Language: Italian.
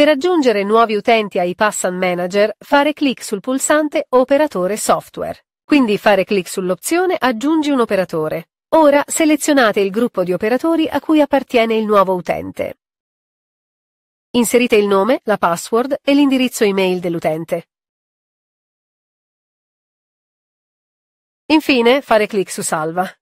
Per aggiungere nuovi utenti ai Passan Manager, fare clic sul pulsante Operatore Software. Quindi fare clic sull'opzione Aggiungi un operatore. Ora selezionate il gruppo di operatori a cui appartiene il nuovo utente. Inserite il nome, la password e l'indirizzo email dell'utente. Infine, fare clic su Salva.